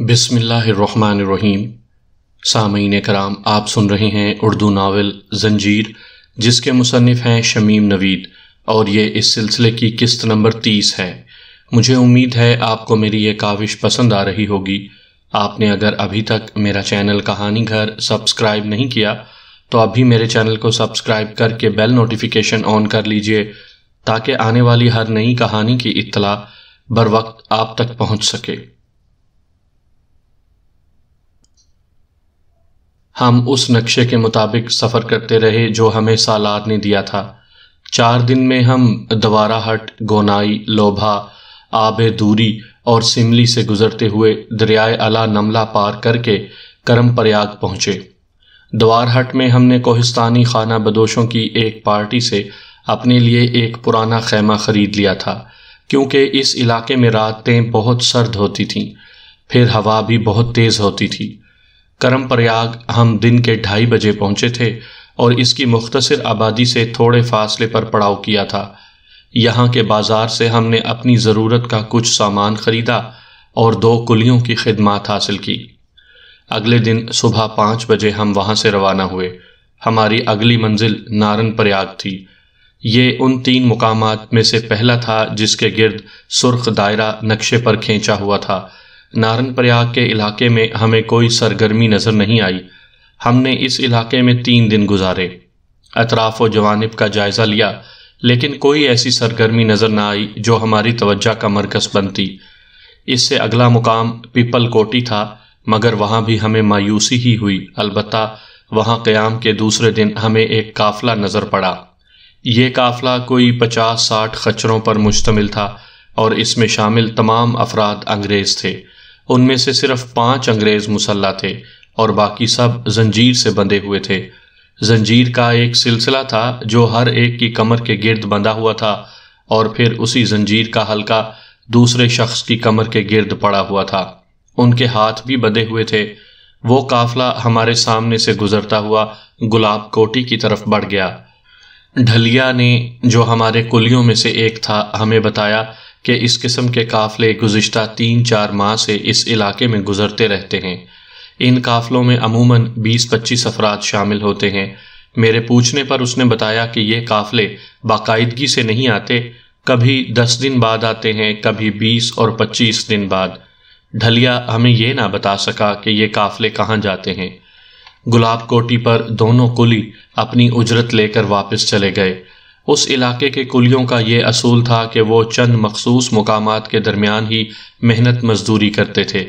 बिसमीम सामीन कराम आप सुन रहे हैं उर्दू नावल जंजीर जिसके मुसनफ़ हैं शमीम नवीद और ये इस सिलसिले की किस्त नंबर तीस है मुझे उम्मीद है आपको मेरी ये काविश पसंद आ रही होगी आपने अगर अभी तक मेरा चैनल कहानी घर सब्सक्राइब नहीं किया तो अभी मेरे चैनल को सब्सक्राइब करके बेल नोटिफिकेशन ऑन कर लीजिए ताकि आने वाली हर नई कहानी की इतला बर वक्त आप तक पहुंच सके हम उस नक्शे के मुताबिक सफ़र करते रहे जो हमें सालार ने दिया था चार दिन में हम दवाराहट गोनाई लोभा आब दूरी और सिमली से गुजरते हुए दरियाए अला नमला पार करके करम प्रयाग पहुँचे द्वारहट में हमने कोहिस्तानी खाना बदोशों की एक पार्टी से अपने लिए एक पुराना खैमा ख़रीद लिया था क्योंकि इस इलाके में रातें बहुत सर्द होती थीं फिर हवा भी बहुत तेज़ होती थी करम प्रयाग हम दिन के ढाई बजे पहुंचे थे और इसकी मुख्तसर आबादी से थोड़े फासले पर पड़ाव किया था यहाँ के बाज़ार से हमने अपनी ज़रूरत का कुछ सामान ख़रीदा और दो कुलियों की खिदमत हासिल की अगले दिन सुबह पाँच बजे हम वहाँ से रवाना हुए हमारी अगली मंजिल नारन प्रयाग थी ये उन तीन मुकाम में से पहला था जिसके गिर्द सुर्ख दायरा नक्शे पर खींचा हुआ था नारन प्रयाग के इलाके में हमें कोई सरगर्मी नज़र नहीं आई हमने इस इलाके में तीन दिन गुजारे अतराफ व जवानब का जायज़ा लिया लेकिन कोई ऐसी सरगर्मी नज़र ना आई जो हमारी तवज्जा का मरकज़ बनती इससे अगला मुकाम पीपल कोटी था मगर वहाँ भी हमें मायूसी ही हुई अलबत् वहाँ क्याम के दूसरे दिन हमें एक काफ़िला नज़र पड़ा ये काफ़िला कोई पचास साठ खच्चरों पर मुश्तमिल था और इसमें शामिल तमाम अफराद अंग्रेज़ थे उनमें से सिर्फ पांच अंग्रेज मुसल्ला थे और बाकी सब जंजीर से बंधे हुए थे जंजीर का एक सिलसिला था जो हर एक की कमर के गिर्द बंधा हुआ था और फिर उसी जंजीर का हल्का दूसरे शख्स की कमर के गिर्द पड़ा हुआ था उनके हाथ भी बंधे हुए थे वो काफला हमारे सामने से गुजरता हुआ गुलाब कोटी की तरफ बढ़ गया ढलिया ने जो हमारे कुलियों में से एक था हमें बताया कि इस किस्म के काफ़ले गुज्त तीन चार माह से इस इलाके में गुजरते रहते हैं इन काफ़लों में अमूमन बीस पच्चीस अफराद शामिल होते हैं मेरे पूछने पर उसने बताया कि ये काफ़ले बाकायदगी से नहीं आते कभी दस दिन बाद आते हैं कभी बीस और पच्चीस दिन बाद ढलिया हमें यह ना बता सका कि ये काफ़ले कहाँ जाते हैं गुलाब कोटी पर दोनों कुली अपनी उजरत लेकर वापस चले गए उस इलाके के कुलियों का ये असूल था कि वो चंद मखसूस मकाम के दरमियान ही मेहनत मजदूरी करते थे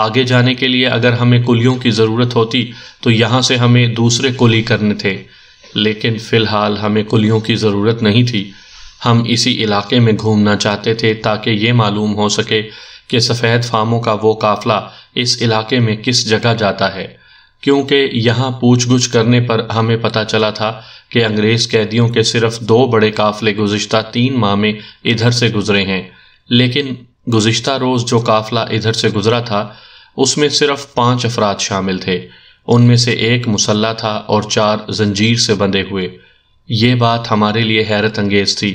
आगे जाने के लिए अगर हमें कुलियों की ज़रूरत होती तो यहाँ से हमें दूसरे कुली करने थे लेकिन फ़िलहाल हमें कुलियों की ज़रूरत नहीं थी हम इसी इलाके में घूमना चाहते थे ताकि ये मालूम हो सके कि सफ़ेद फार्मों का वो काफिला इस इलाके में किस जगह जाता है क्योंकि यहाँ पूछ गुछ करने पर हमें पता चला था कि अंग्रेज़ कैदियों के सिर्फ दो बड़े काफले गुज्त तीन माह में इधर से गुजरे हैं लेकिन गुज्त रोज़ जो काफ़िला इधर से गुजरा था उसमें सिर्फ पाँच अफराद शामिल थे उनमें से एक मुसल्ला था और चार जंजीर से बंधे हुए ये बात हमारे लिए हैरत अंगेज़ थी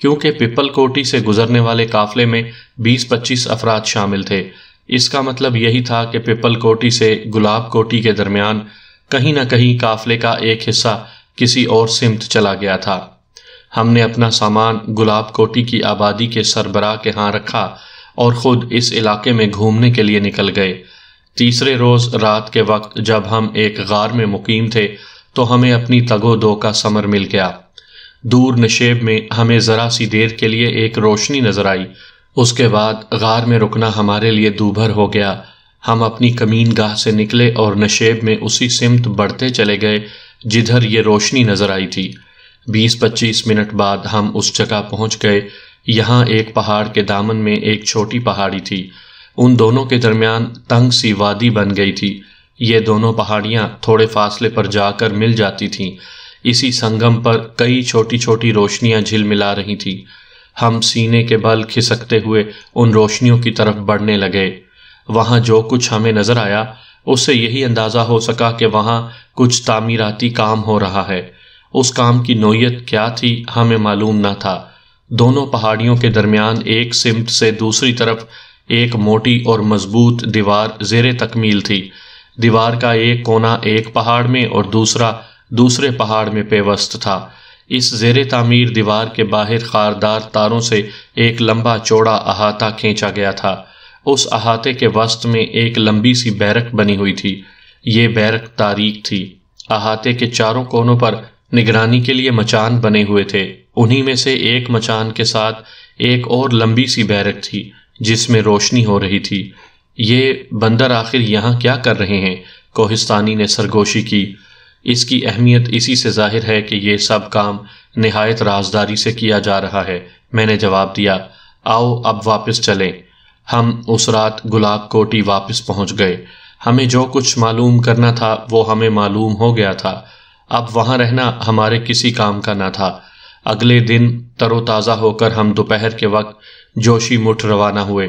क्योंकि पिपल कोटी से गुजरने वाले काफ़िले में 20-25 अफराद शामिल थे इसका मतलब यही था कि पिपल कोटी से गुलाब कोटी के दरमियान कहीं ना कहीं काफले का एक हिस्सा किसी और सिमत चला गया था हमने अपना सामान गुलाब कोटी की आबादी के सरबराह के यहाँ रखा और ख़ुद इस इलाके में घूमने के लिए निकल गए तीसरे रोज़ रात के वक्त जब हम एक गार में मुकीम थे तो हमें अपनी तगो दो का समर मिल गया दूर नशेब में हमें ज़रा सी देर के लिए एक रोशनी नज़र आई उसके बाद गार में रुकना हमारे लिए दूभर हो गया हम अपनी कमीन गाह से निकले और नशेब में उसी सिमत बढ़ते चले गए जिधर ये रोशनी नज़र आई थी बीस पच्चीस मिनट बाद हम उस जगह पहुंच गए यहाँ एक पहाड़ के दामन में एक छोटी पहाड़ी थी उन दोनों के दरमियान तंग सी वादी बन गई थी ये दोनों पहाड़ियाँ थोड़े फासले पर जाकर मिल जाती थीं इसी संगम पर कई छोटी छोटी रोशनियाँ झिलमिला रही थीं हम सीने के बल खिसकते हुए उन रोशनियों की तरफ बढ़ने लगे वहाँ जो कुछ हमें नज़र आया उससे यही अंदाज़ा हो सका कि वहाँ कुछ तामीराती काम हो रहा है उस काम की नोयत क्या थी हमें मालूम ना था दोनों पहाड़ियों के दरमियान एक सिमट से दूसरी तरफ एक मोटी और मजबूत दीवार जेर तकमील थी दीवार का एक कोना एक पहाड़ में और दूसरा दूसरे पहाड़ में पेवस्त था इस जेर तामीर दीवार के बाहर खारदार तारों से एक लंबा चौड़ा अहाता खींचा गया था उस अहाते के वस्त में एक लंबी सी बैरक बनी हुई थी ये बैरक तारीख थी अहाते के चारों कोनों पर निगरानी के लिए मचान बने हुए थे उन्हीं में से एक मचान के साथ एक और लंबी सी बैरक थी जिसमें रोशनी हो रही थी ये बंदर आखिर यहाँ क्या कर रहे हैं कोहिस्तानी ने सरगोशी की इसकी अहमियत इसी से जाहिर है कि ये सब काम नहायत राजदारी से किया जा रहा है मैंने जवाब दिया आओ अब वापस चलें हम उस रात गुलाब कोटी वापस पहुंच गए हमें जो कुछ मालूम करना था वो हमें मालूम हो गया था अब वहां रहना हमारे किसी काम का ना था अगले दिन तरोताज़ा होकर हम दोपहर के वक्त जोशी मुठ रवाना हुए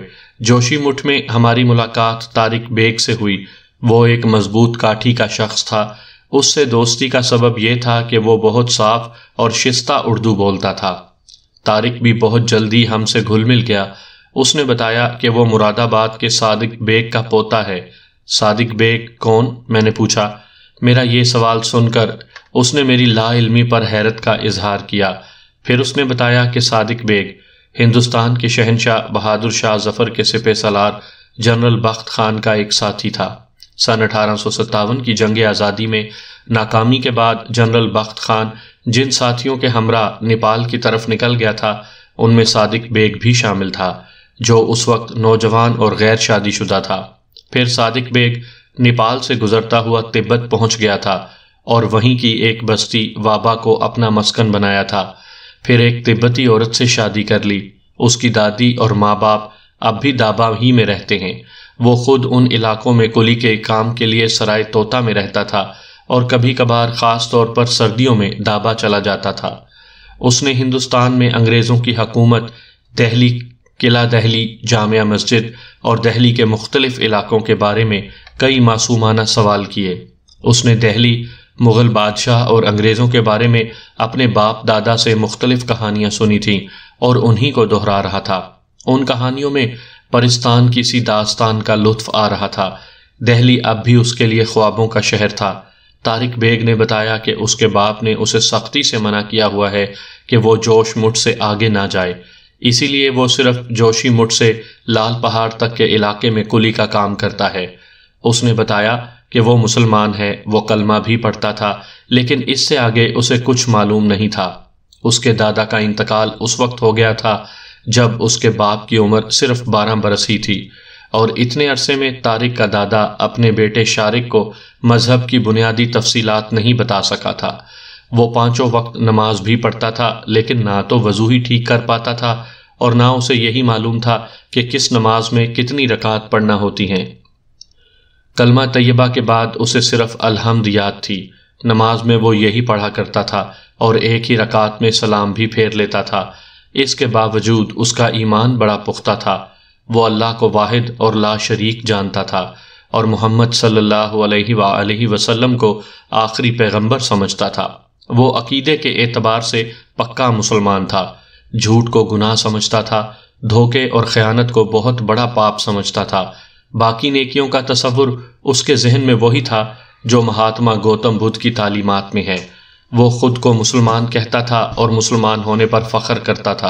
जोशी मुठ में हमारी मुलाकात तारिक बेग से हुई वो एक मजबूत काठी का शख्स था उससे दोस्ती का सबब यह था कि वो बहुत साफ और शिस्ता उर्दू बोलता था तारिक भी बहुत जल्दी हमसे घुल मिल गया उसने बताया कि वो मुरादाबाद के सादिक बेग का पोता है सादिक बेग कौन मैंने पूछा मेरा ये सवाल सुनकर उसने मेरी लाइल्मी पर हैरत का इजहार किया फिर उसने बताया कि सादिक बेग हिंदुस्तान के शहनशाह बहादुर शाह जफर के सिपे सलार जनरल बख्त खान का एक साथी था सन अठारह की जंग आज़ादी में नाकामी के बाद जनरल बख्त खान जिन साथियों के हमरा नेपाल की तरफ निकल गया था उनमें सादिक बेग भी शामिल था जो उस वक्त नौजवान और गैर शादीशुदा था फिर सादिक बेग नेपाल से गुजरता हुआ तिब्बत पहुंच गया था और वहीं की एक बस्ती वाबा को अपना मस्कन बनाया था फिर एक तिब्बती औरत से शादी कर ली उसकी दादी और माँ बाप अब भी दाबा ही में रहते हैं वो खुद उन इलाकों में कुली के काम के लिए सराय तोता में रहता था और कभी कभार ख़ास तौर पर सर्दियों में दाबा चला जाता था उसने हिंदुस्तान में अंग्रेज़ों की हकूमत दहली किला दहली जामिया मस्जिद और दहली के मुख्तलिफ़ इलाकों के बारे में कई मासूमाना सवाल किए उसने दहली मुग़ल बादशाह और अंग्रेज़ों के बारे में अपने बाप दादा से मुख्तलिफ़ कहानियाँ सुनी थीं और उन्हीं को दोहरा रहा था उन कहानियों में परिस्तान की सी दास्तान का लुत्फ आ रहा था दहली अब भी उसके लिए ख्वाबों का शहर था तारिक बेग ने बताया कि उसके बाप ने उसे सख्ती से मना किया हुआ है कि वो जोश मुठ से आगे ना जाए इसीलिए वो सिर्फ जोशी मुठ से लाल पहाड़ तक के इलाके में कुली का काम करता है उसने बताया कि वो मुसलमान है वो कलमा भी पढ़ता था लेकिन इससे आगे उसे कुछ मालूम नहीं था उसके दादा का इंतकाल उस वक्त हो गया था जब उसके बाप की उम्र सिर्फ बारह बरस ही थी और इतने अरसे में तारिक का दादा अपने बेटे शारिक को मज़हब की बुनियादी तफसीलात नहीं बता सका था वो पांचों वक्त नमाज भी पढ़ता था लेकिन ना तो वजू ही ठीक कर पाता था और ना उसे यही मालूम था कि किस नमाज में कितनी रकात पढ़ना होती हैं कलमा तैयबा के बाद उसे सिर्फ अलहमद याद थी नमाज में वो यही पढ़ा करता था और एक ही रकात में सलाम भी फेर लेता था इसके बावजूद उसका ईमान बड़ा पुख्ता था वो अल्लाह को वाहिद और ला शरीक जानता था और मोहम्मद सल्लल्लाहु अलैहि वसल्लम को आखिरी पैगंबर समझता था वो अकीदे के एतबार से पक्का मुसलमान था झूठ को गुनाह समझता था धोखे और ख़यानत को बहुत बड़ा पाप समझता था बाकी नेकियों का तस्वुर उसके जहन में वही था जो महात्मा गौतम बुद्ध की तालीमात में है वो खुद को मुसलमान कहता था और मुसलमान होने पर फ़ख्र करता था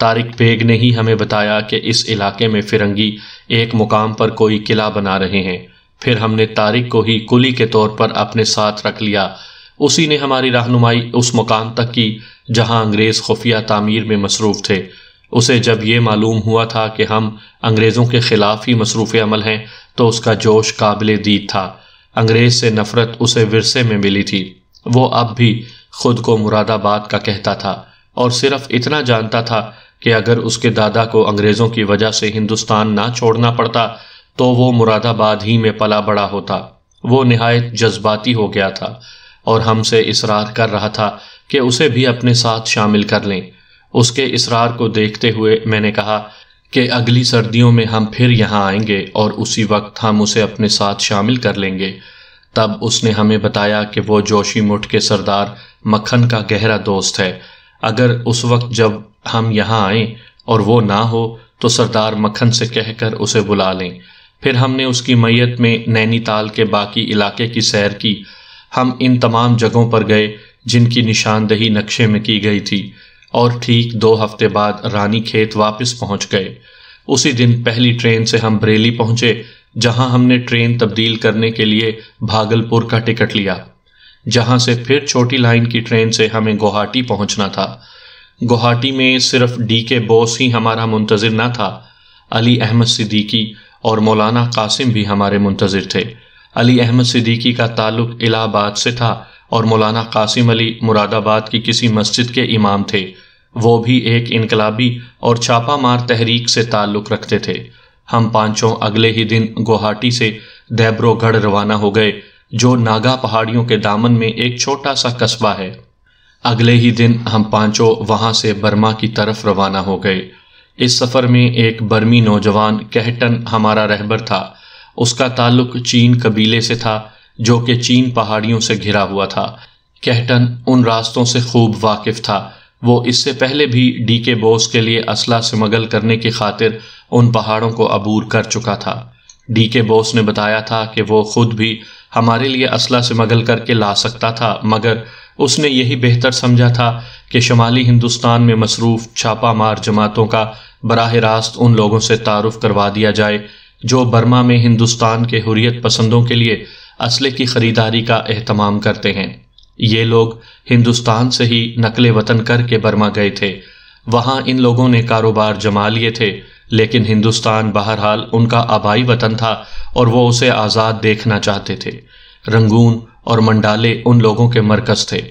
तारिक बेग ने ही हमें बताया कि इस इलाके में फिरंगी एक मुकाम पर कोई किला बना रहे हैं फिर हमने तारिक को ही कुली के तौर पर अपने साथ रख लिया उसी ने हमारी रहनुमाई उस मुकाम तक की जहां अंग्रेज़ खुफिया तामीर में मसरूफ़ थे उसे जब ये मालूम हुआ था कि हम अंग्रेज़ों के ख़िलाफ़ ही मसरूफ़ अमल हैं तो उसका जोश काबिल दीद था अंग्रेज़ से नफ़रत उसे विरसे में मिली थी वो अब भी खुद को मुरादाबाद का कहता था और सिर्फ इतना जानता था कि अगर उसके दादा को अंग्रेज़ों की वजह से हिंदुस्तान ना छोड़ना पड़ता तो वो मुरादाबाद ही में पला बड़ा होता वो नहायत जज्बाती हो गया था और हमसे इसरार कर रहा था कि उसे भी अपने साथ शामिल कर लें उसके इसरार को देखते हुए मैंने कहा कि अगली सर्दियों में हम फिर यहाँ आएंगे और उसी वक्त हम उसे अपने साथ शामिल कर लेंगे तब उसने हमें बताया कि वो जोशी मुठ के सरदार मक्खन का गहरा दोस्त है अगर उस वक्त जब हम यहाँ आए और वो ना हो तो सरदार मक्खन से कहकर उसे बुला लें फिर हमने उसकी मैयत में नैनीताल के बाकी इलाके की सैर की हम इन तमाम जगहों पर गए जिनकी निशानदही नक्शे में की गई थी और ठीक दो हफ्ते बाद रानी खेत वापस पहुंच गए उसी दिन पहली ट्रेन से हम बरेली पहुंचे जहां हमने ट्रेन तब्दील करने के लिए भागलपुर का टिकट लिया जहां से फिर छोटी लाइन की ट्रेन से हमें गुवाहाटी पहुंचना था गुवाहाटी में सिर्फ डी के बोस ही हमारा मुंतज़र ना था अली अहमद सिद्दीकी और मौलाना कासिम भी हमारे मुंतज़र थे अली अहमद सिद्दीकी का ताल्लुक इलाहाबाद से था और मौलाना कासिम अली मुरादाबाद की किसी मस्जिद के इमाम थे वो भी एक इनकलाबी और छापामार तहरीक से ताल्लुक़ रखते थे हम पांचों अगले ही दिन गुवाहाटी से देब्रोगढ़ रवाना हो गए जो नागा पहाड़ियों के दामन में एक छोटा सा कस्बा है अगले ही दिन हम पांचों वहां से बर्मा की तरफ रवाना हो गए इस सफ़र में एक बर्मी नौजवान कहटन हमारा रहबर था उसका ताल्लुक चीन कबीले से था जो कि चीन पहाड़ियों से घिरा हुआ था कहटन उन रास्तों से खूब वाकिफ था वो इससे पहले भी डी के बोस के लिए असला स्मगल करने की खातिर उन पहाड़ों को अबूर कर चुका था डी के बोस ने बताया था कि वो खुद भी हमारे लिए असला स्मगल करके ला सकता था मगर उसने यही बेहतर समझा था कि शुमाली हिंदुस्तान में मसरूफ़ छापा मार जमातों का बराह रास्त उन लोगों से तारफ़ करवा दिया जाए जो बर्मा में हिंदुस्तान के हुरियत पसंदों के लिए असले की ख़रीदारी का अहतमाम करते हैं ये लोग हिंदुस्तान से ही नकल वतन करके बर्मा गए थे वहाँ इन लोगों ने कारोबार जमा लिए थे लेकिन हिंदुस्तान बहरहाल उनका आबाई वतन था और वो उसे आज़ाद देखना चाहते थे रंगून और मंडाले उन लोगों के मरकज थे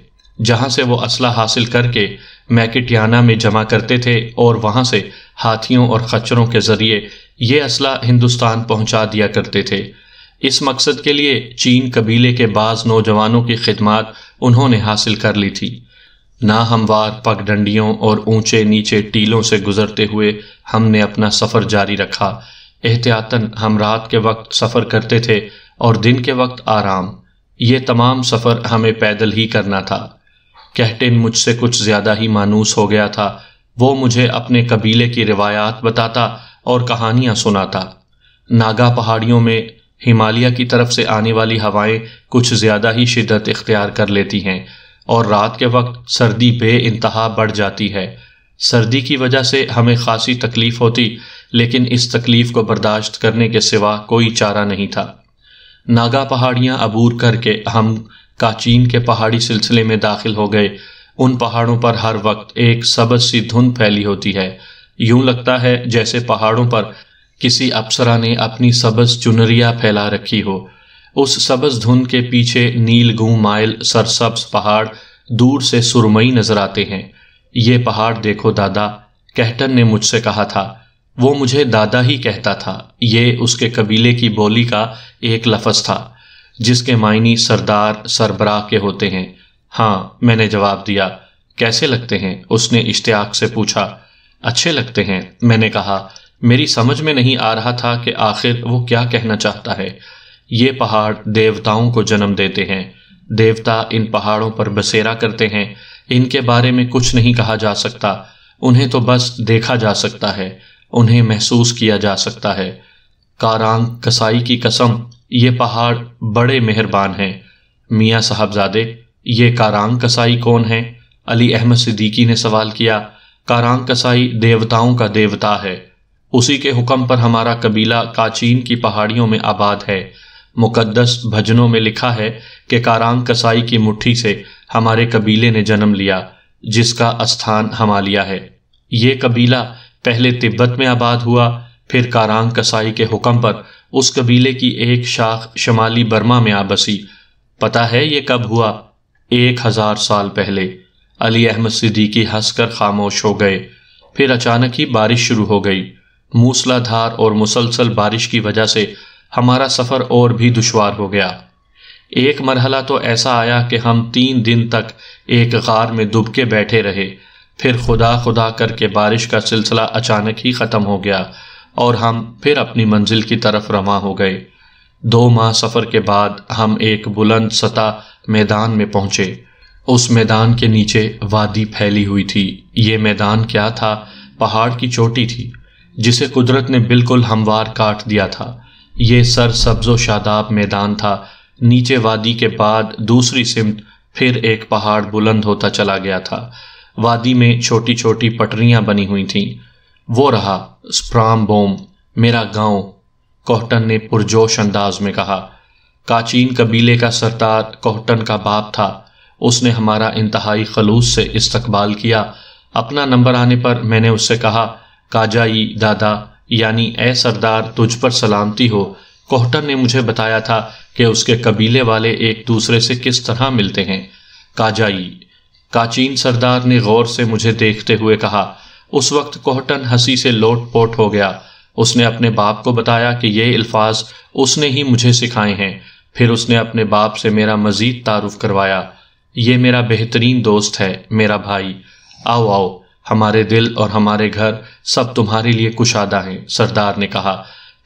जहाँ से वो असला हासिल करके मैकेटियाना में जमा करते थे और वहाँ से हाथियों और खच्चरों के ज़रिए ये असला हिंदुस्तान पहुँचा दिया करते थे इस मकसद के लिए चीन कबीले के बाज़ नौजवानों की खिदमत उन्होंने हासिल कर ली थी नाहमवार पगडंडियों और ऊंचे नीचे टीलों से गुजरते हुए हमने अपना सफ़र जारी रखा एहतियातन हम रात के वक्त सफ़र करते थे और दिन के वक्त आराम ये तमाम सफ़र हमें पैदल ही करना था कहटिन मुझसे कुछ ज़्यादा ही मानूस हो गया था वो मुझे अपने कबीले की रिवायात बताता और कहानियां सुनाता नागा पहाड़ियों में हिमालय की तरफ से आने वाली हवाएं कुछ ज़्यादा ही शिदत इख्तियार कर लेती हैं और रात के वक्त सर्दी बे इंतहा बढ़ जाती है सर्दी की वजह से हमें खासी तकलीफ होती लेकिन इस तकलीफ को बर्दाश्त करने के सिवा कोई चारा नहीं था नागा पहाड़ियाँ अबूर करके हम काचीन के पहाड़ी सिलसिले में दाखिल हो गए उन पहाड़ों पर हर वक्त एक सबज सी धुंध फैली होती है यूं लगता है जैसे पहाड़ों पर किसी अप्सरा ने अपनी सबज चुनरिया फैला रखी हो उस सबज धुन के पीछे नील गू माइल सरसब्स पहाड़ दूर से सुरमई नजर आते हैं ये पहाड़ देखो दादा कहटन ने मुझसे कहा था वो मुझे दादा ही कहता था ये उसके कबीले की बोली का एक लफज था जिसके मायने सरदार सरबराह के होते हैं हाँ मैंने जवाब दिया कैसे लगते हैं उसने इश्तियाक से पूछा अच्छे लगते हैं मैंने कहा मेरी समझ में नहीं आ रहा था कि आखिर वो क्या कहना चाहता है ये पहाड़ देवताओं को जन्म देते हैं देवता इन पहाड़ों पर बसेरा करते हैं इनके बारे में कुछ नहीं कहा जा सकता उन्हें तो बस देखा जा सकता है उन्हें महसूस किया जा सकता है कारांग कसाई की कसम ये पहाड़ बड़े मेहरबान हैं मियाँ साहबजादे ये कारांग कसाई कौन है अली अहमद सिद्दीकी ने सवाल किया कारांग कसाई देवताओं का देवता है उसी के हुक्म पर हमारा कबीला काचीन की पहाड़ियों में आबाद है मुकद्दस भजनों में लिखा है कि कारांग कसाई की मुट्ठी से हमारे कबीले ने जन्म लिया जिसका स्थान हमालिया है ये कबीला पहले तिब्बत में आबाद हुआ फिर कारांग कसाई के हुक्म पर उस कबीले की एक शाख शमाली बर्मा में आ बसी पता है ये कब हुआ एक हजार साल पहले अली अहमद सिद्दीकी हंसकर खामोश हो गए फिर अचानक ही बारिश शुरू हो गई मूसलाधार और मुसलसल बारिश की वजह से हमारा सफ़र और भी दुशवार हो गया एक मरहला तो ऐसा आया कि हम तीन दिन तक एक गार में दुबके बैठे रहे फिर खुदा खुदा करके बारिश का सिलसिला अचानक ही ख़त्म हो गया और हम फिर अपनी मंजिल की तरफ रवा हो गए दो माह सफ़र के बाद हम एक बुलंद सतह मैदान में पहुंचे उस मैदान के नीचे वादी फैली हुई थी ये मैदान क्या था पहाड़ की चोटी थी जिसे कुदरत ने बिल्कुल हमवार काट दिया था ये सर सब्जो शादाब मैदान था नीचे वादी के बाद दूसरी सिमत फिर एक पहाड़ बुलंद होता चला गया था वादी में छोटी छोटी पटरियां बनी हुई थीं वो रहा स्प्राम बोम मेरा गांव कोहटन ने पुरजोश अंदाज में कहा काचीन कबीले का सरदार कोहटन का बाप था उसने हमारा इंतहाई खलूस से इस्तकबाल किया अपना नंबर आने पर मैंने उससे कहा काजाई दादा यानी ए सरदार तुझ पर सलामती हो कोहटर ने मुझे बताया था कि उसके कबीले वाले एक दूसरे से किस तरह मिलते हैं काजाई काचीन सरदार ने गौर से मुझे देखते हुए कहा उस वक्त कोहटन हंसी से लोट पोट हो गया उसने अपने बाप को बताया कि ये अल्फाज उसने ही मुझे सिखाए हैं फिर उसने अपने बाप से मेरा मज़ीद तारुफ करवाया ये मेरा बेहतरीन दोस्त है मेरा भाई आओ आओ हमारे दिल और हमारे घर सब तुम्हारे लिए कुशादा हैं सरदार ने कहा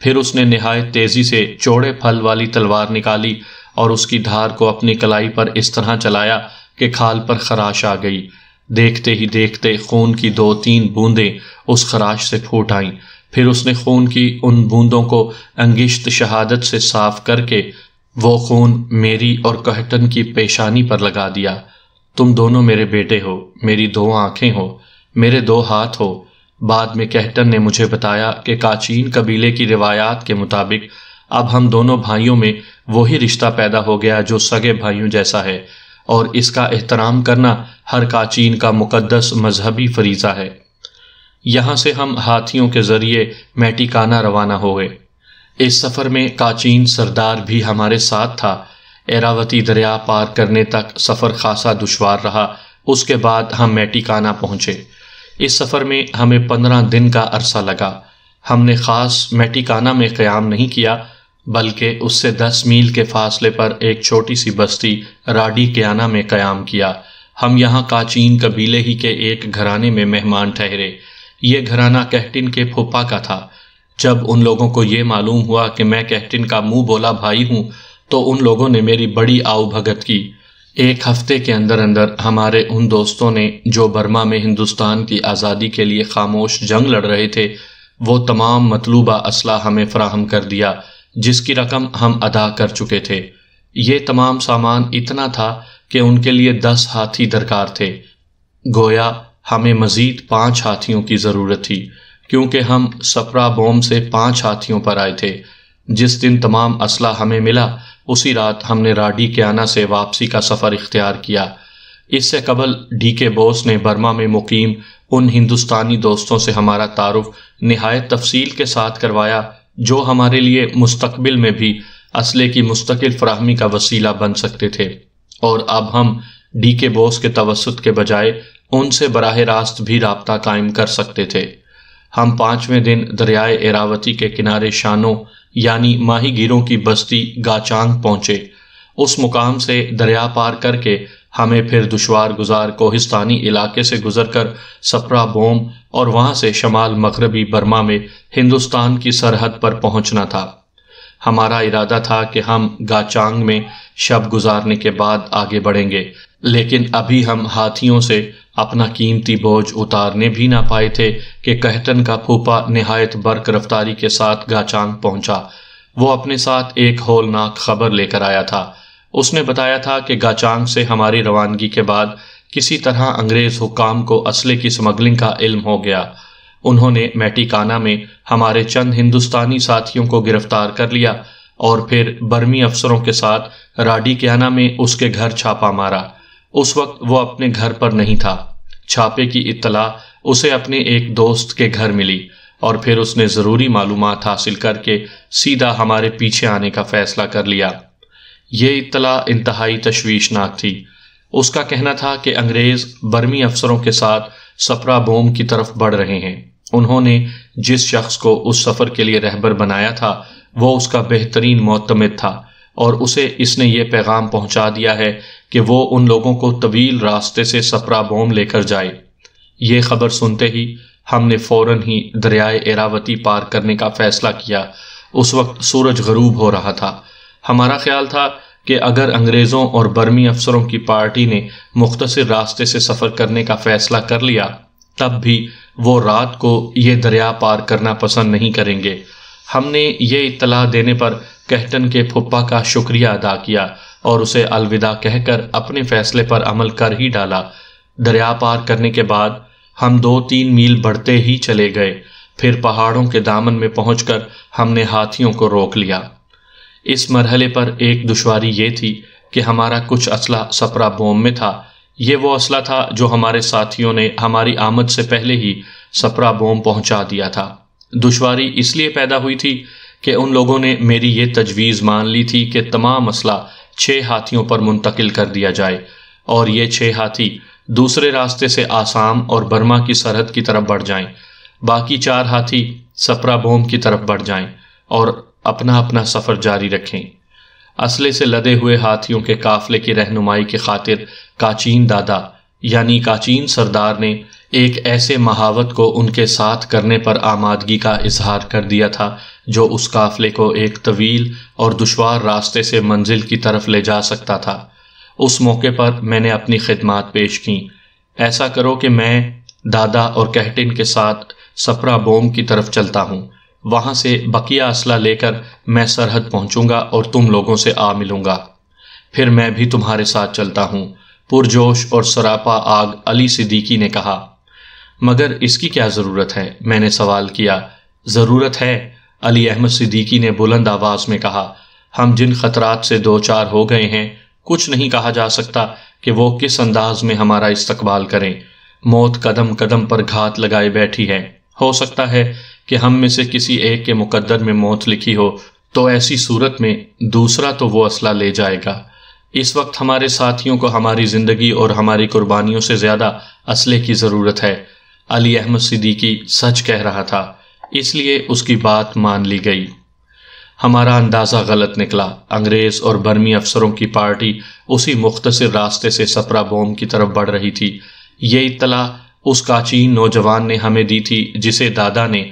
फिर उसने नहायत तेजी से चौड़े फल वाली तलवार निकाली और उसकी धार को अपनी कलाई पर इस तरह चलाया कि खाल पर खराश आ गई देखते ही देखते खून की दो तीन बूंदें उस खराश से फूट आईं फिर उसने खून की उन बूंदों को अंगिश्त शहादत से साफ करके वो खून मेरी और कहटन की पेशानी पर लगा दिया तुम दोनों मेरे बेटे हो मेरी दो आंखें हो मेरे दो हाथ हो बाद में कहटन ने मुझे बताया कि काचीन कबीले की रिवायात के मुताबिक अब हम दोनों भाइयों में वही रिश्ता पैदा हो गया जो सगे भाइयों जैसा है और इसका एहतराम करना हर काचीन का मुक़दस मजहबी फरीज़ा है यहाँ से हम हाथियों के ज़रिए मैटिकाना रवाना हो गए इस सफ़र में काचीन सरदार भी हमारे साथ था एरावती दरिया पार करने तक सफ़र खासा दुशवार रहा उसके बाद हम मैटिकाना पहुंचे इस सफ़र में हमें पंद्रह दिन का अरसा लगा हमने ख़ास मेटिकाना में क़्याम नहीं किया बल्कि उससे दस मील के फासले पर एक छोटी सी बस्ती राडी क्याना में क़्याम किया हम यहाँ काचीन कबीले ही के एक घराने में मेहमान ठहरे ये घराना कैटिन के फुप्पा का था जब उन लोगों को ये मालूम हुआ कि मैं कैटिन का मुंह बोला भाई हूँ तो उन लोगों ने मेरी बड़ी आओ भगत की एक हफ्ते के अंदर अंदर हमारे उन दोस्तों ने जो बर्मा में हिंदुस्तान की आज़ादी के लिए खामोश जंग लड़ रहे थे वो तमाम मतलूबा असला हमें फ्राहम कर दिया जिसकी रकम हम अदा कर चुके थे ये तमाम सामान इतना था कि उनके लिए दस हाथी दरकार थे गोया हमें मज़ीद पाँच हाथियों की ज़रूरत थी क्योंकि हम सपरा बोम से पाँच हाथियों पर आए थे जिस दिन तमाम असला हमें मिला उसी रात हमने राडी के आना से वापसी का सफ़र इख्तियार किया इससे कबल डी के बोस ने बर्मा में मुकीम उन हिंदुस्तानी दोस्तों से हमारा तारुफ नहायत तफसील के साथ करवाया जो हमारे लिए मुस्तबिल में भी असले की मुस्तकिल फ्राहमी का वसीला बन सकते थे और अब हम डी के बोस के तवसत के बजाय उनसे बरह रास्त भी रबता कायम कर सकते थे हम पाँचवें दिन दरियाए एरावती के किनारे शानों यानी माहीगीरों की बस्ती गाचांग पहुंचे उस मुकाम से दरिया पार करके हमें फिर दुशवार गुजार कोहिस्तानी इलाके से गुजरकर सपरा बोम और वहां से शमाल मगरबी बर्मा में हिंदुस्तान की सरहद पर पहुंचना था हमारा इरादा था कि हम गाचांग में शब गुजारने के बाद आगे बढ़ेंगे लेकिन अभी हम हाथियों से अपना कीमती बोझ उतारने भी ना पाए थे कि कहतन का फूफा नहायत बर्क रफ्तारी के साथ गाचांग पहुंचा वो अपने साथ एक होलनाक खबर लेकर आया था उसने बताया था कि गाचांग से हमारी रवानगी के बाद किसी तरह अंग्रेज हुकाम को असले की स्मगलिंग का इल्म हो गया उन्होंने मैटिकाना में हमारे चंद हिंदुस्तानी साथियों को गिरफ्तार कर लिया और फिर बर्मी अफसरों के साथ राडी क्याना में उसके घर छापा मारा उस वक्त वो अपने घर पर नहीं था छापे की इतला उसे अपने एक दोस्त के घर मिली और फिर उसने ज़रूरी मालूम हासिल करके सीधा हमारे पीछे आने का फैसला कर लिया ये इतला इंतहाई तशवीशनाक थी उसका कहना था कि अंग्रेज़ बर्मी अफसरों के साथ सपरा बोम की तरफ बढ़ रहे हैं उन्होंने जिस शख्स को उस सफ़र के लिए रहबर बनाया था वो उसका बेहतरीन मोतमद था और उसे इसने ये पैगाम पहुंचा दिया है कि वो उन लोगों को तवील रास्ते से सपरा बोम लेकर जाए ये खबर सुनते ही हमने फौरन ही दरियाए एरावती पार करने का फैसला किया उस वक्त सूरज गरूब हो रहा था हमारा ख्याल था कि अगर अंग्रेज़ों और बर्मी अफसरों की पार्टी ने मुख्तर रास्ते से सफ़र करने का फैसला कर लिया तब भी वो रात को ये दरिया पार करना पसंद नहीं करेंगे हमने ये इतला देने पर कहटन के फुप्पा का शुक्रिया अदा किया और उसे अलविदा कहकर अपने फैसले पर अमल कर ही डाला दरिया पार करने के बाद हम दो तीन मील बढ़ते ही चले गए फिर पहाड़ों के दामन में पहुंचकर हमने हाथियों को रोक लिया इस मरहले पर एक दुशारी ये थी कि हमारा कुछ असला सपरा बोम में था ये वो असला था जो हमारे साथियों ने हमारी आमद से पहले ही सपरा बोम पहुंचा दिया था दुशारी इसलिए पैदा हुई थी कि उन लोगों ने मेरी ये तजवीज़ मान ली थी कि तमाम मसला छः हाथियों पर मुंतकिल कर दिया जाए और ये छः हाथी दूसरे रास्ते से आसाम और बर्मा की सरहद की तरफ बढ़ जाएं बाकी चार हाथी सपरा बोम की तरफ बढ़ जाएं और अपना अपना सफ़र जारी रखें असले से लदे हुए हाथियों के काफले की रहनुमाई की खातिर काचीन दादा यानी काचीन सरदार ने एक ऐसे महावत को उनके साथ करने पर आमादगी का इजहार कर दिया था जो उस काफले को एक तवील और दुशवार रास्ते से मंजिल की तरफ ले जा सकता था उस मौके पर मैंने अपनी खिदमत पेश की ऐसा करो कि मैं दादा और कहटिन के साथ सपरा बोम की तरफ चलता हूँ वहां से बकिया असला लेकर मैं सरहद पहुंचूंगा और तुम लोगों से आ मिलूँगा फिर मैं भी तुम्हारे साथ चलता हूँ पुरजोश और सरापा आग अली सिद्दीकी ने कहा मगर इसकी क्या ज़रूरत है मैंने सवाल किया ज़रूरत है अली अहमद सिद्दीकी ने बुलंद आवाज में कहा हम जिन खतरात से दो चार हो गए हैं कुछ नहीं कहा जा सकता कि वो किस अंदाज में हमारा इस्तकबाल करें मौत कदम कदम पर घात लगाए बैठी है हो सकता है कि हम में से किसी एक के मुकद्दर में मौत लिखी हो तो ऐसी सूरत में दूसरा तो वो असला ले जाएगा इस वक्त हमारे साथियों को हमारी ज़िंदगी और हमारी कुर्बानियों से ज़्यादा असले की ज़रूरत है अली अहमद सिद्दीकी सच कह रहा था इसलिए उसकी बात मान ली गई हमारा अंदाज़ा गलत निकला अंग्रेज़ और बर्मी अफसरों की पार्टी उसी मुख्तसर रास्ते से सपरा बोम की तरफ बढ़ रही थी ये इतला उस काचीन नौजवान ने हमें दी थी जिसे दादा ने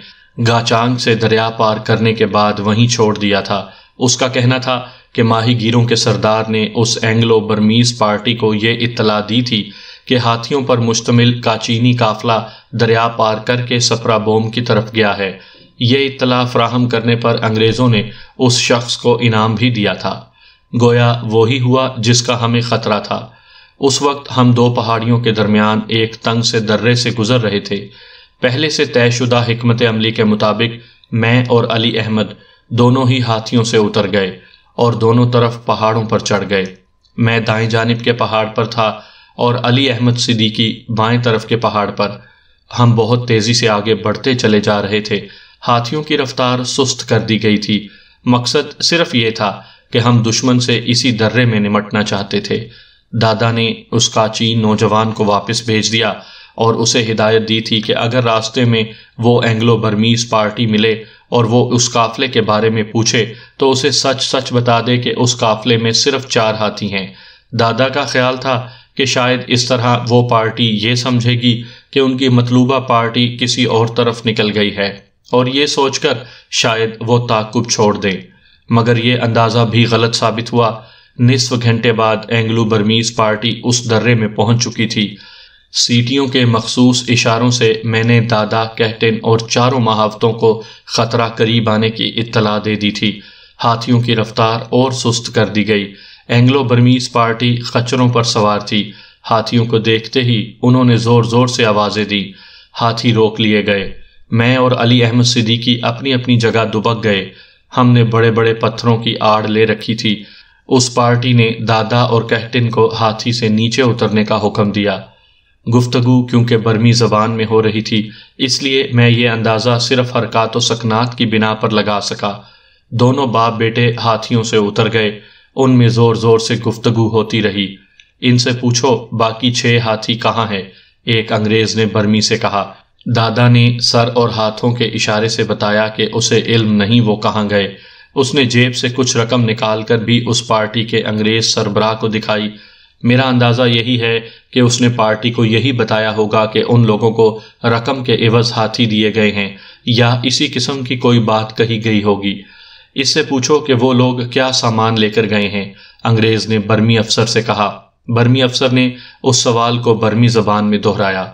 गाचांग से दरिया पार करने के बाद वहीं छोड़ दिया था उसका कहना था कि माही गिरों के सरदार ने उस एंग्लो बर्मीज़ पार्टी को ये इतला दी थी कि हाथियों पर मुश्तमिल काचीनी काफिला दरिया पार करके बोम की तरफ गया है ये इतला फ्राहम करने पर अंग्रेज़ों ने उस शख्स को इनाम भी दिया था गोया वही हुआ जिसका हमें ख़तरा था उस वक्त हम दो पहाड़ियों के दरमियान एक तंग से दर्रे से गुजर रहे थे पहले से तयशुदा हमत अमली के मुताबिक मैं और अली अहमद दोनों ही हाथियों से उतर गए और दोनों तरफ पहाड़ों पर चढ़ गए मैं दाएं जानब के पहाड़ पर था और अली अहमद सिद्दीकी बाएं तरफ के पहाड़ पर हम बहुत तेज़ी से आगे बढ़ते चले जा रहे थे हाथियों की रफ्तार सुस्त कर दी गई थी मकसद सिर्फ ये था कि हम दुश्मन से इसी दर्रे में निमटना चाहते थे दादा ने उस काची नौजवान को वापस भेज दिया और उसे हिदायत दी थी कि अगर रास्ते में वो एंग्लो बर्मीज पार्टी मिले और वो उस काफले के बारे में पूछे तो उसे सच सच बता दे कि उस काफले में सिर्फ चार हाथी हैं दादा का ख्याल था कि शायद इस तरह वो पार्टी ये समझेगी कि उनकी मतलूबा पार्टी किसी और तरफ निकल गई है और ये सोचकर शायद वो ताकुब छोड़ दे मगर ये अंदाज़ा भी गलत साबित हुआ निसफ घंटे बाद एंग्लो बर्मीज़ पार्टी उस दर्रे में पहुंच चुकी थी सीटियों के मखसूस इशारों से मैंने दादा कैहटन और चारों महावतों को ख़तरा करीब आने की इतला दे दी थी हाथियों की रफ्तार और सुस्त कर दी गई एंग्लो बर्मीज पार्टी खच्चरों पर सवार थी हाथियों को देखते ही उन्होंने जोर जोर से आवाज़ें दी हाथी रोक लिए गए मैं और अली अहमद सिद्दीकी अपनी अपनी जगह दुबक गए हमने बड़े बड़े पत्थरों की आड़ ले रखी थी उस पार्टी ने दादा और कहटिन को हाथी से नीचे उतरने का हुक्म दिया गुफ्तगु क्योंकि बर्मी जबान में हो रही थी इसलिए मैं ये अंदाज़ा सिर्फ हरकत व सकनात की बिना पर लगा सका दोनों बाप बेटे हाथियों से उतर गए उनमें जोर जोर से गुफ्तगु होती रही इनसे पूछो बाकी छह हाथी कहाँ हैं एक अंग्रेज ने बर्मी से कहा दादा ने सर और हाथों के इशारे से बताया कि उसे इल्म नहीं वो कहाँ गए उसने जेब से कुछ रकम निकाल कर भी उस पार्टी के अंग्रेज सरबराह को दिखाई मेरा अंदाज़ा यही है कि उसने पार्टी को यही बताया होगा कि उन लोगों को रकम के एवज हाथी दिए गए हैं या इसी किस्म की कोई बात कही गई होगी इससे पूछो कि वो लोग क्या सामान लेकर गए हैं अंग्रेज ने बर्मी अफसर से कहा बर्मी अफसर ने उस सवाल को बर्मी जबान में दोहराया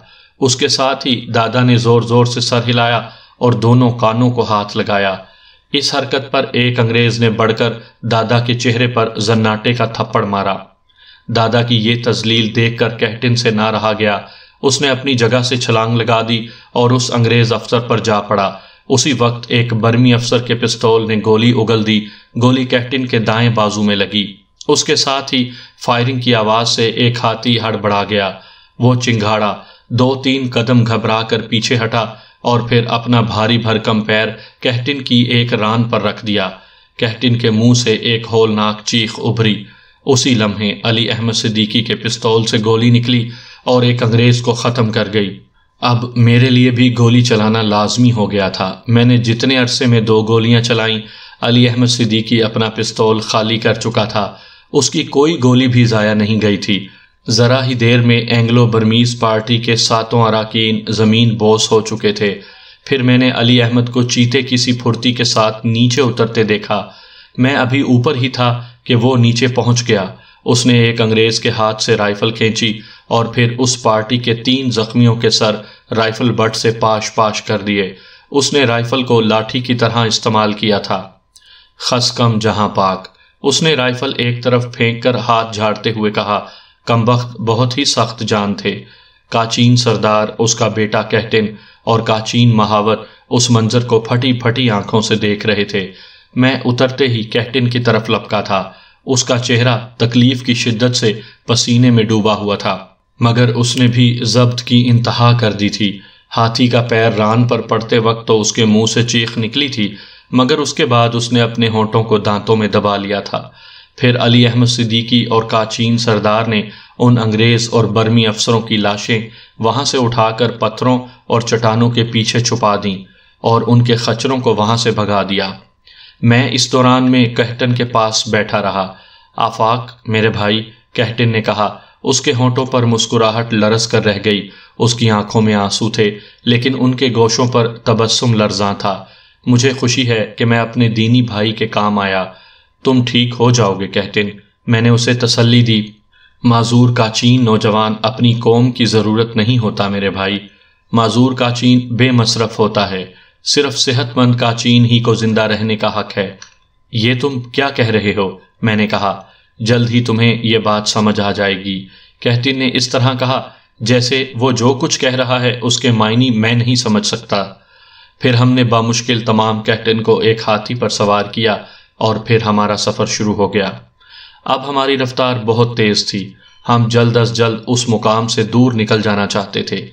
उसके साथ ही दादा ने जोर जोर से सर हिलाया और दोनों कानों को हाथ लगाया इस हरकत पर एक अंग्रेज ने बढ़कर दादा के चेहरे पर जन्नाटे का थप्पड़ मारा दादा की ये तजलील देखकर कैटिन से ना रहा गया उसने अपनी जगह से छलांग लगा दी और उस अंग्रेज अफसर पर जा पड़ा उसी वक्त एक बर्मी अफसर के पिस्तौल ने गोली उगल दी गोली कैप्टन के दाएं बाजू में लगी उसके साथ ही फायरिंग की आवाज से एक हाथी हड़बड़ा गया वो चिंगाड़ा दो तीन कदम घबरा कर पीछे हटा और फिर अपना भारी भरकम पैर कैप्टन की एक रान पर रख दिया कैप्टन के मुंह से एक होलनाक चीख उभरी उसी लम्हे अली अहमद सिद्दीकी के पिस्तौल से गोली निकली और एक अंग्रेज को ख़त्म कर गई अब मेरे लिए भी गोली चलाना लाजमी हो गया था मैंने जितने अरसे में दो गोलियां चलाईं अली अहमद सिद्दीकी अपना पिस्तौल खाली कर चुका था उसकी कोई गोली भी ज़ाया नहीं गई थी ज़रा ही देर में एंग्लो बर्मीज़ पार्टी के सातों अरकान ज़मीन बोस हो चुके थे फिर मैंने अली अहमद को चीते किसी फुर्ती के साथ नीचे उतरते देखा मैं अभी ऊपर ही था कि वो नीचे पहुंच गया उसने एक अंग्रेज के हाथ से राइफल खींची और फिर उस पार्टी के तीन जख्मियों के सर राइफल बट से पाश पाश कर दिए उसने राइफल को लाठी की तरह इस्तेमाल किया था खसकम जहां पाक उसने राइफल एक तरफ फेंक कर हाथ झाड़ते हुए कहा कमबख्त बहुत ही सख्त जान थे काचीन सरदार उसका बेटा कहटिन और काचीन महावर उस मंजर को फटी फटी आंखों से देख रहे थे मैं उतरते ही कैटिन की तरफ लपका था उसका चेहरा तकलीफ की शिद्दत से पसीने में डूबा हुआ था मगर उसने भी जब्त की इंतहा कर दी थी हाथी का पैर रान पर पड़ते वक्त तो उसके मुंह से चीख निकली थी मगर उसके बाद उसने अपने होठों को दांतों में दबा लिया था फिर अली अहमद सिद्दीकी और काचीन सरदार ने उन अंग्रेज़ और बर्मी अफसरों की लाशें वहाँ से उठाकर पत्थरों और चट्टानों के पीछे छुपा दीं और उनके खचरों को वहाँ से भगा दिया मैं इस दौरान में कहटन के पास बैठा रहा आफाक मेरे भाई कहटन ने कहा उसके होठों पर मुस्कुराहट लरस कर रह गई उसकी आंखों में आंसू थे लेकिन उनके गोशों पर तबस्सुम लर्जा था मुझे खुशी है कि मैं अपने दीनी भाई के काम आया तुम ठीक हो जाओगे कहटिन मैंने उसे तसल्ली दी माजूर काचीन नौजवान अपनी कौम की ज़रूरत नहीं होता मेरे भाई माजूर काचीन बेमसरफ होता है सिर्फ सेहतमंद काचीन ही को जिंदा रहने का हक है ये तुम क्या कह रहे हो मैंने कहा जल्द ही तुम्हें यह बात समझ आ जाएगी कहतीन ने इस तरह कहा जैसे वो जो कुछ कह रहा है उसके मायने मैं नहीं समझ सकता फिर हमने बामुश्किल तमाम कैप्टन को एक हाथी पर सवार किया और फिर हमारा सफ़र शुरू हो गया अब हमारी रफ्तार बहुत तेज़ थी हम जल्द अज जल्द उस मुकाम से दूर निकल जाना चाहते थे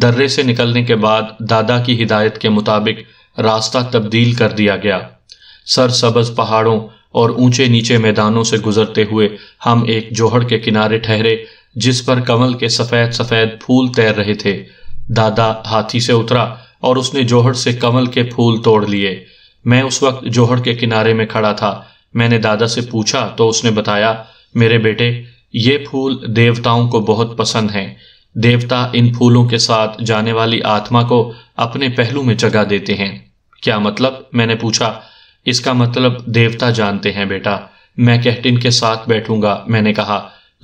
दर्रे से निकलने के बाद दादा की हिदायत के मुताबिक रास्ता तब्दील कर दिया गया सबज पहाड़ों और ऊंचे नीचे मैदानों से गुजरते हुए हम एक जोहड़ के किनारे ठहरे जिस पर कमल के सफेद सफेद फूल तैर रहे थे दादा हाथी से उतरा और उसने जोहड़ से कमल के फूल तोड़ लिए मैं उस वक्त जोहड़ के किनारे में खड़ा था मैंने दादा से पूछा तो उसने बताया मेरे बेटे ये फूल देवताओं को बहुत पसंद हैं देवता इन फूलों के साथ जाने वाली आत्मा को अपने पहलू में जगा देते हैं क्या मतलब मैंने पूछा इसका मतलब देवता जानते हैं बेटा मैं कैटिन के साथ बैठूंगा मैंने कहा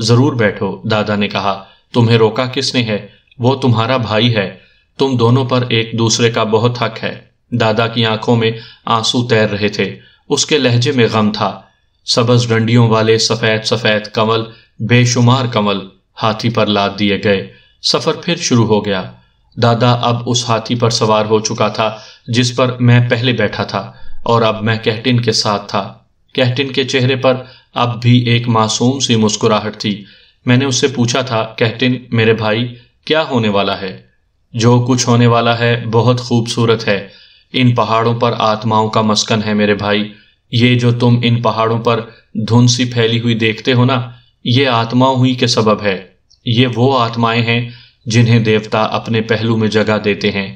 जरूर बैठो दादा ने कहा तुम्हें रोका किसने है वो तुम्हारा भाई है तुम दोनों पर एक दूसरे का बहुत हक है दादा की आंखों में आंसू तैर रहे थे उसके लहजे में गम था सबज डंडियों वाले सफेद सफेद कमल बेशुमार कमल हाथी पर लाद दिए गए सफर फिर शुरू हो गया दादा अब उस हाथी पर सवार हो चुका था जिस पर मैं पहले बैठा था और अब मैं कैटिन के साथ था कैटिन के चेहरे पर अब भी एक मासूम सी मुस्कुराहट थी मैंने उससे पूछा था कैटिन मेरे भाई क्या होने वाला है जो कुछ होने वाला है बहुत खूबसूरत है इन पहाड़ों पर आत्माओं का मस्कन है मेरे भाई ये जो तुम इन पहाड़ों पर धुंध सी फैली हुई देखते हो ना ये आत्माओं हुई के सबब है ये वो आत्माएं हैं जिन्हें देवता अपने पहलू में जगह देते हैं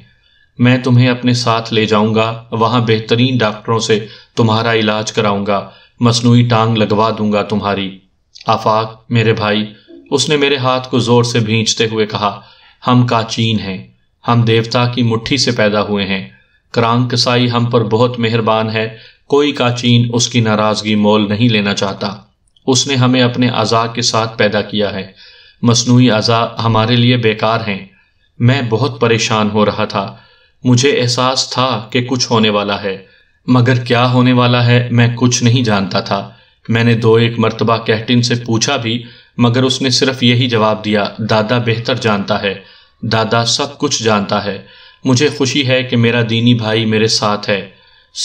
मैं तुम्हें अपने साथ ले जाऊंगा वहां बेहतरीन डॉक्टरों से तुम्हारा इलाज कराऊंगा मसनू टांग लगवा दूंगा तुम्हारी आफाक मेरे भाई उसने मेरे हाथ को जोर से भींचते हुए कहा हम काचीन हैं हम देवता की मुट्ठी से पैदा हुए हैं क्रांक कसाई हम पर बहुत मेहरबान है कोई काचीन उसकी नाराजगी मोल नहीं लेना चाहता उसने हमें अपने आज़ा के साथ पैदा किया है मसनू अज़ा हमारे लिए बेकार हैं मैं बहुत परेशान हो रहा था मुझे एहसास था कि कुछ होने वाला है मगर क्या होने वाला है मैं कुछ नहीं जानता था मैंने दो एक मरतबा कैटिन से पूछा भी मगर उसने सिर्फ यही जवाब दिया दादा बेहतर जानता है दादा सब कुछ जानता है मुझे खुशी है कि मेरा दीनी भाई मेरे साथ है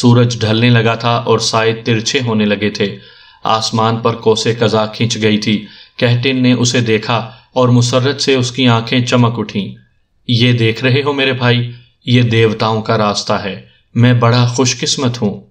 सूरज ढलने लगा था और शायद तिरछे होने लगे थे आसमान पर कोसे कजा खींच गई थी कहटिन ने उसे देखा और मुसरत से उसकी आंखें चमक उठीं ये देख रहे हो मेरे भाई ये देवताओं का रास्ता है मैं बड़ा खुशकिस्मत हूं